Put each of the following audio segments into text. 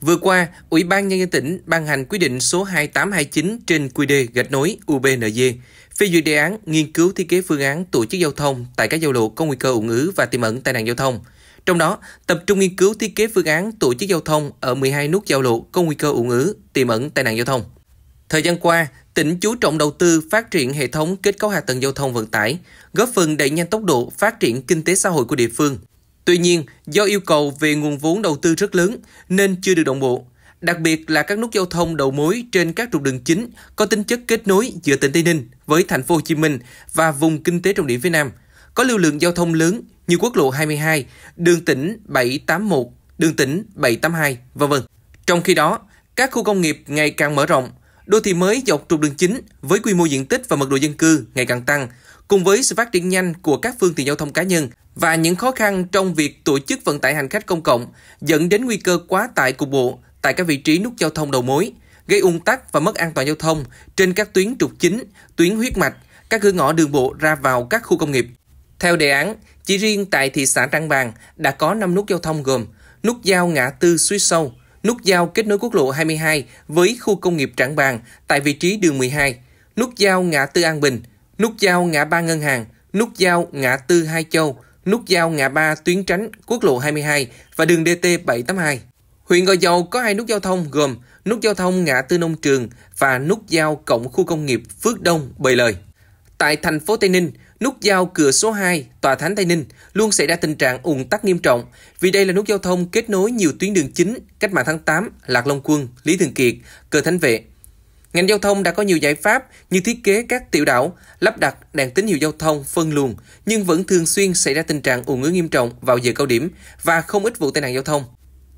Vừa qua, Ủy ban Nhân dân tỉnh ban hành quyết định số 2829 trên QD gạch nối UBND, phê duyệt đề án nghiên cứu thiết kế phương án tổ chức giao thông tại các giao lộ có nguy cơ ủng ứ và tiềm ẩn tai nạn giao thông. Trong đó, tập trung nghiên cứu thiết kế phương án tổ chức giao thông ở 12 nút giao lộ có nguy cơ ủng ứ, tiềm ẩn tai nạn giao thông. Thời gian qua, tỉnh chú trọng đầu tư phát triển hệ thống kết cấu hạ tầng giao thông vận tải, góp phần đẩy nhanh tốc độ phát triển kinh tế xã hội của địa phương. Tuy nhiên, do yêu cầu về nguồn vốn đầu tư rất lớn nên chưa được đồng bộ, đặc biệt là các nút giao thông đầu mối trên các trục đường chính có tính chất kết nối giữa tỉnh Tây Ninh với thành phố Hồ Chí Minh và vùng kinh tế trọng điểm phía Nam, có lưu lượng giao thông lớn như quốc lộ 22, đường tỉnh 781, đường tỉnh 782, vân vân. Trong khi đó, các khu công nghiệp ngày càng mở rộng, Đô thị mới dọc trục đường chính với quy mô diện tích và mật độ dân cư ngày càng tăng, cùng với sự phát triển nhanh của các phương tiện giao thông cá nhân và những khó khăn trong việc tổ chức vận tải hành khách công cộng dẫn đến nguy cơ quá tải cục bộ tại các vị trí nút giao thông đầu mối, gây ùn tắc và mất an toàn giao thông trên các tuyến trục chính, tuyến huyết mạch, các cửa ngõ đường bộ ra vào các khu công nghiệp. Theo đề án, chỉ riêng tại thị xã Trảng Bàng đã có 5 nút giao thông gồm nút giao ngã tư Suối Sâu, nút giao kết nối quốc lộ 22 với khu công nghiệp Trảng Bàng tại vị trí đường 12, nút giao ngã tư An Bình, nút giao ngã ba Ngân hàng, nút giao ngã tư Hai Châu, nút giao ngã ba Tuyến Tránh, quốc lộ 22 và đường DT782. Huyện Gò Dầu có hai nút giao thông gồm nút giao thông ngã tư Nông Trường và nút giao cộng khu công nghiệp Phước Đông, Bời Lời. Tại thành phố Tây Ninh, Nút giao cửa số 2, Tòa Thánh Tây Ninh luôn xảy ra tình trạng ùn tắc nghiêm trọng vì đây là nút giao thông kết nối nhiều tuyến đường chính, cách mạng tháng 8, Lạc Long Quân, Lý Thường Kiệt, Cờ Thánh Vệ. Ngành giao thông đã có nhiều giải pháp như thiết kế các tiểu đảo, lắp đặt đèn tín hiệu giao thông phân luồng, nhưng vẫn thường xuyên xảy ra tình trạng ùn ứ nghiêm trọng vào giờ cao điểm và không ít vụ tai nạn giao thông.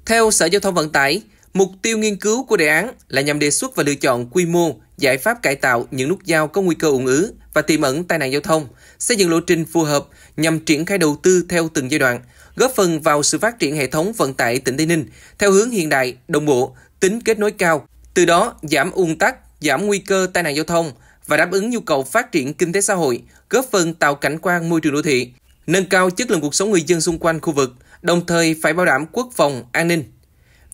Theo Sở Giao thông Vận tải, Mục tiêu nghiên cứu của đề án là nhằm đề xuất và lựa chọn quy mô, giải pháp cải tạo những nút giao có nguy cơ ủng ứ và tiềm ẩn tai nạn giao thông, xây dựng lộ trình phù hợp nhằm triển khai đầu tư theo từng giai đoạn, góp phần vào sự phát triển hệ thống vận tải tỉnh Tây Ninh theo hướng hiện đại, đồng bộ, tính kết nối cao, từ đó giảm ùn tắc, giảm nguy cơ tai nạn giao thông và đáp ứng nhu cầu phát triển kinh tế xã hội, góp phần tạo cảnh quan môi trường đô thị, nâng cao chất lượng cuộc sống người dân xung quanh khu vực, đồng thời phải bảo đảm quốc phòng, an ninh.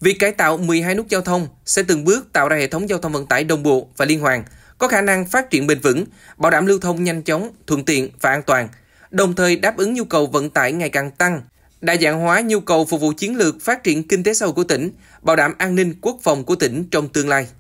Việc cải tạo 12 nút giao thông sẽ từng bước tạo ra hệ thống giao thông vận tải đồng bộ và liên hoàn, có khả năng phát triển bền vững, bảo đảm lưu thông nhanh chóng, thuận tiện và an toàn, đồng thời đáp ứng nhu cầu vận tải ngày càng tăng, đa dạng hóa nhu cầu phục vụ chiến lược phát triển kinh tế sâu của tỉnh, bảo đảm an ninh quốc phòng của tỉnh trong tương lai.